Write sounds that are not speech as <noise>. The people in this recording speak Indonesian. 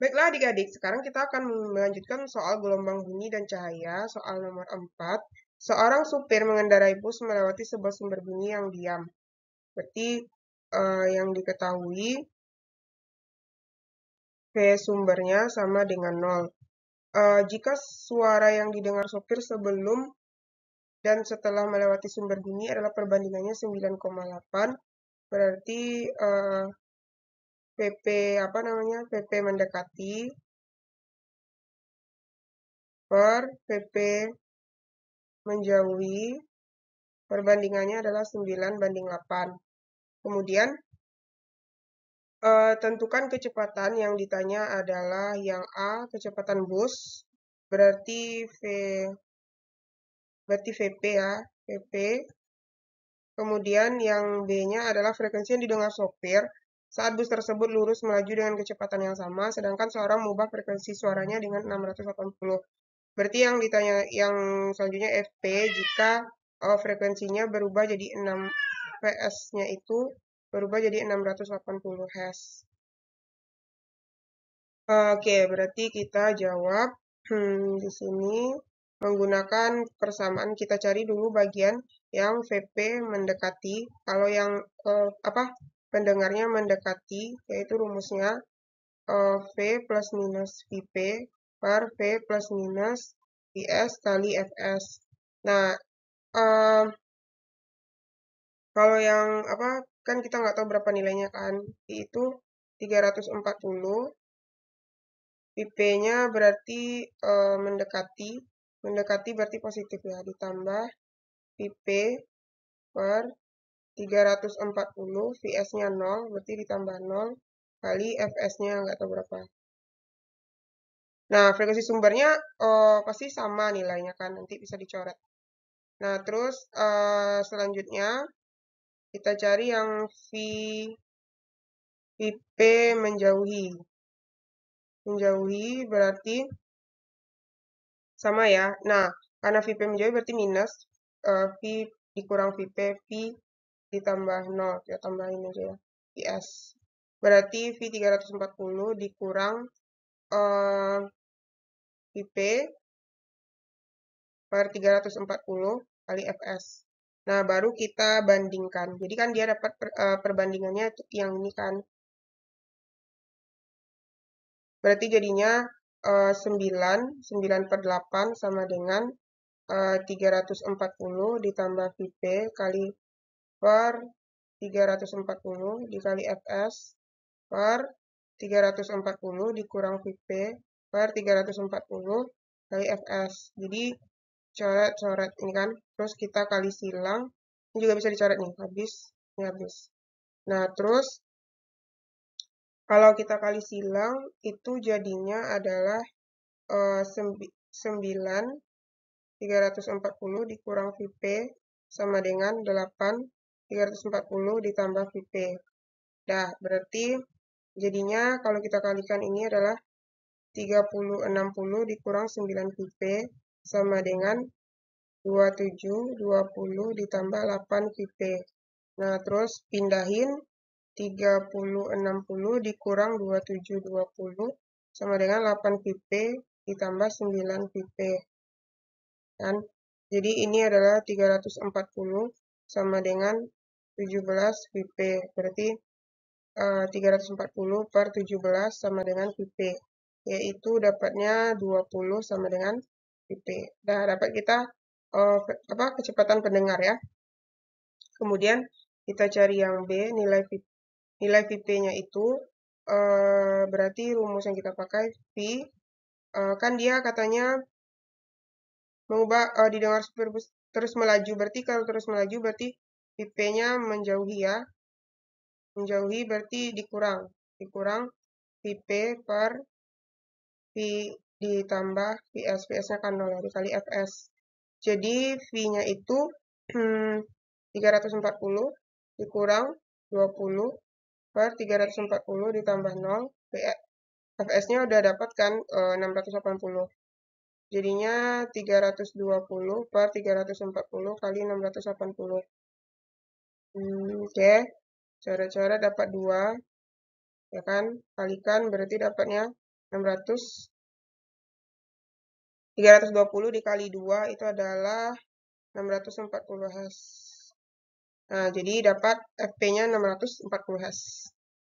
Baiklah adik-adik, sekarang kita akan melanjutkan soal gelombang bunyi dan cahaya, soal nomor 4. Seorang supir mengendarai bus melewati sebuah sumber bunyi yang diam. Berarti uh, eh, yang diketahui, v sumbernya sama dengan 0. Uh, eh, jika suara yang didengar sopir sebelum dan setelah melewati sumber bunyi adalah perbandingannya 9,8, berarti uh, PP apa namanya PP mendekati per PP menjauhi perbandingannya adalah 9 banding 8 kemudian eh, tentukan kecepatan yang ditanya adalah yang A kecepatan bus berarti V berarti VP ya VP kemudian yang B nya adalah frekuensi yang didengar sopir saat bus tersebut lurus melaju dengan kecepatan yang sama, sedangkan seorang mengubah frekuensi suaranya dengan 680. Berarti yang ditanya yang selanjutnya FP jika oh, frekuensinya berubah jadi 6 PS-nya itu berubah jadi 680 Hz. Oke, berarti kita jawab hmm, di sini menggunakan persamaan kita cari dulu bagian yang VP mendekati. Kalau yang eh, apa pendengarnya mendekati, yaitu rumusnya uh, V plus minus VP per V plus minus VS kali FS. Nah, uh, kalau yang apa kan kita nggak tahu berapa nilainya kan, itu 340. VP-nya berarti uh, mendekati, mendekati berarti positif ya, ditambah VP per 340 VS-nya 0, berarti ditambah 0 kali FS-nya nggak tahu berapa. Nah, frekuensi sumbernya oh, pasti sama nilainya kan, nanti bisa dicoret. Nah, terus uh, selanjutnya kita cari yang V VP menjauhi. Menjauhi berarti sama ya. Nah, karena VP menjauhi berarti minus uh, V dikurang VP, V ditambah 0, kita tambahin aja ya, IS. Berarti V340 dikurang uh, eh, IP per 340 kali FS. Nah, baru kita bandingkan. Jadi kan dia dapat per, uh, perbandingannya yang ini kan. Berarti jadinya uh, 9, 9 per 8 sama dengan eh, uh, 340 ditambah VP kali per 340 dikali fs per 340 dikurang vp per 340 kali fs. Jadi coret-coret ini kan. Terus kita kali silang. Ini juga bisa dicoret nih. Habis. Ini habis. Nah, terus kalau kita kali silang itu jadinya adalah uh, 9 340 dikurang VP sama dengan 8 340 ditambah VP. Nah, berarti jadinya kalau kita kalikan ini adalah 360 dikurang 9 VP sama dengan 2720 ditambah 8 VP. Nah, terus pindahin 360 dikurang 2720 sama dengan 8 VP ditambah 9 VP. Kan? Jadi ini adalah 340 sama dengan 17 VP. Berarti eh, uh, 340 per 17 sama dengan VP. yaitu dapatnya 20 sama dengan VP. Nah, dapat kita uh, apa kecepatan pendengar ya. Kemudian kita cari yang B, nilai VP, nilai VP-nya itu uh, berarti rumus yang kita pakai V, uh, kan dia katanya mengubah uh, didengar terus melaju, berarti kalau terus melaju berarti ip nya menjauhi ya. Menjauhi berarti dikurang. Dikurang IP per v ditambah vs vs nya kan 0 ya, dikali FS. Jadi V-nya itu 340 <clears throat> dikurang 20 per 340 ditambah 0 FS-nya udah dapat kan 680. Eh, Jadinya 320 per 340 kali 680. Hmm, oke. Cara-cara dapat dua, Ya kan? Kalikan berarti dapatnya 600. 320 dikali dua itu adalah 640 Hz. Nah, jadi dapat FP-nya 640 Hz.